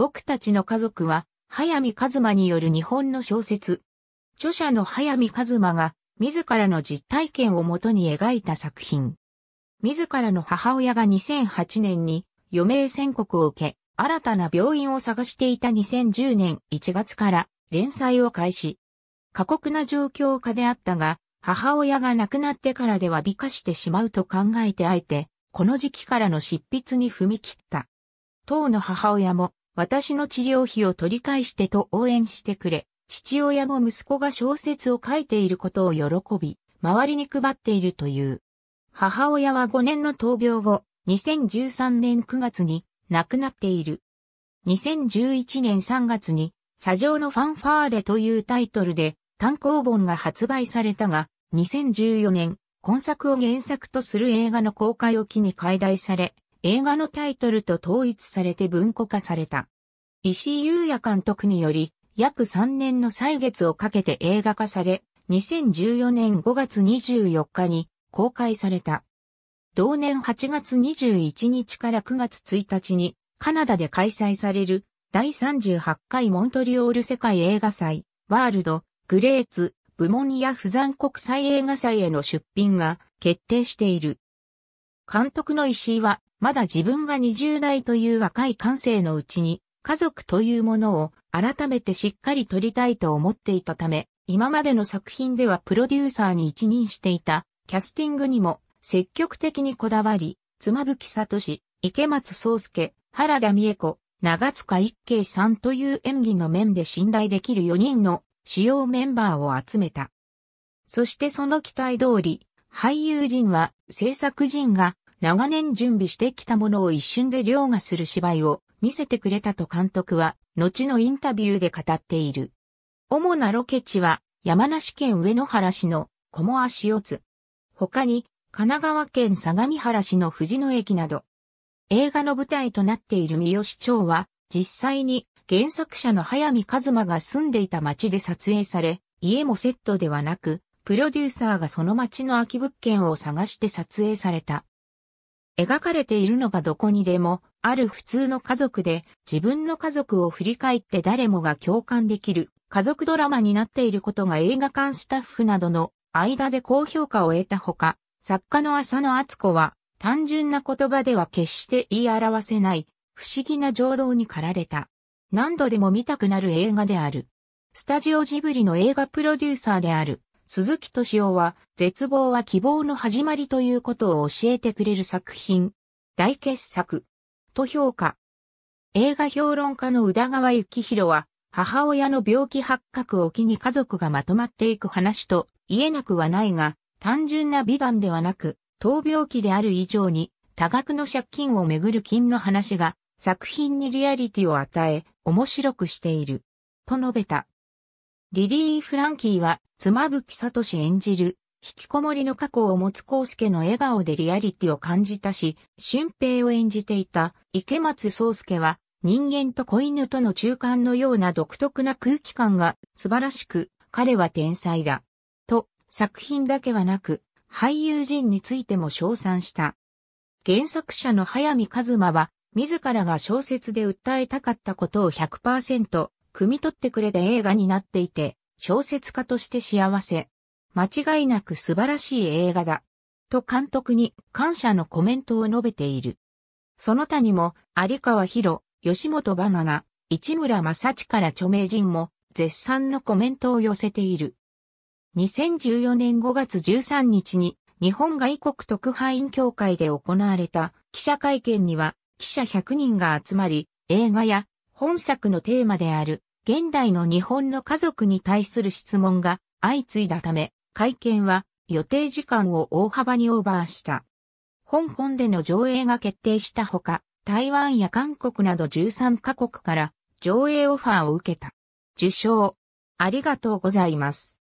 僕たちの家族は、早見和馬による日本の小説。著者の早見和馬が、自らの実体験をもとに描いた作品。自らの母親が2008年に余命宣告を受け、新たな病院を探していた2010年1月から連載を開始。過酷な状況下であったが、母親が亡くなってからでは美化してしまうと考えてあえて、この時期からの執筆に踏み切った。当の母親も私の治療費を取り返してと応援してくれ、父親も息子が小説を書いていることを喜び、周りに配っているという。母親は5年の闘病後、2013年9月に亡くなっている。2011年3月に、砂上のファンファーレというタイトルで単行本が発売されたが、2014年、今作を原作とする映画の公開を機に解題され、映画のタイトルと統一されて文庫化された。石井祐也監督により、約3年の歳月をかけて映画化され、2014年5月24日に公開された。同年8月21日から9月1日にカナダで開催される第38回モントリオール世界映画祭ワールドグレーツ部門や不残国際映画祭への出品が決定している。監督の石井はまだ自分が20代という若い感性のうちに、家族というものを改めてしっかり撮りたいと思っていたため、今までの作品ではプロデューサーに一任していた、キャスティングにも積極的にこだわり、妻夫木聡、池松壮介、原田美恵子、長塚一慶さんという演技の面で信頼できる4人の主要メンバーを集めた。そしてその期待通り、俳優陣は制作陣が長年準備してきたものを一瞬で凌駕する芝居を見せてくれたと監督は、後のインタビューで語っている。主なロケ地は、山梨県上野原市の小モア塩津。他に、神奈川県相模原市の藤野駅など。映画の舞台となっている三好町は、実際に原作者の早見和馬が住んでいた町で撮影され、家もセットではなく、プロデューサーがその町の空き物件を探して撮影された。描かれているのがどこにでもある普通の家族で自分の家族を振り返って誰もが共感できる家族ドラマになっていることが映画館スタッフなどの間で高評価を得たほか、作家の浅野敦子は単純な言葉では決して言い表せない不思議な情動に駆られた。何度でも見たくなる映画である。スタジオジブリの映画プロデューサーである鈴木敏夫は、絶望は希望の始まりということを教えてくれる作品、大傑作、と評価。映画評論家の宇田川幸宏は、母親の病気発覚を機に家族がまとまっていく話と言えなくはないが、単純な美談ではなく、闘病期である以上に、多額の借金をめぐる金の話が、作品にリアリティを与え、面白くしている。と述べた。リリー・フランキーは、妻夫木聡演じる、引きこもりの過去を持つ康介の笑顔でリアリティを感じたし、俊平を演じていた池松壮介は、人間と子犬との中間のような独特な空気感が素晴らしく、彼は天才だ。と、作品だけはなく、俳優陣についても称賛した。原作者の早見和馬は、自らが小説で訴えたかったことを100%汲み取ってくれた映画になっていて、小説家として幸せ。間違いなく素晴らしい映画だ。と監督に感謝のコメントを述べている。その他にも、有川博、吉本バナナ、市村正知から著名人も、絶賛のコメントを寄せている。2014年5月13日に、日本外国特派員協会で行われた記者会見には、記者100人が集まり、映画や本作のテーマである現代の日本の家族に対する質問が相次いだため、会見は予定時間を大幅にオーバーした。香港での上映が決定したほか、台湾や韓国など13カ国から上映オファーを受けた。受賞。ありがとうございます。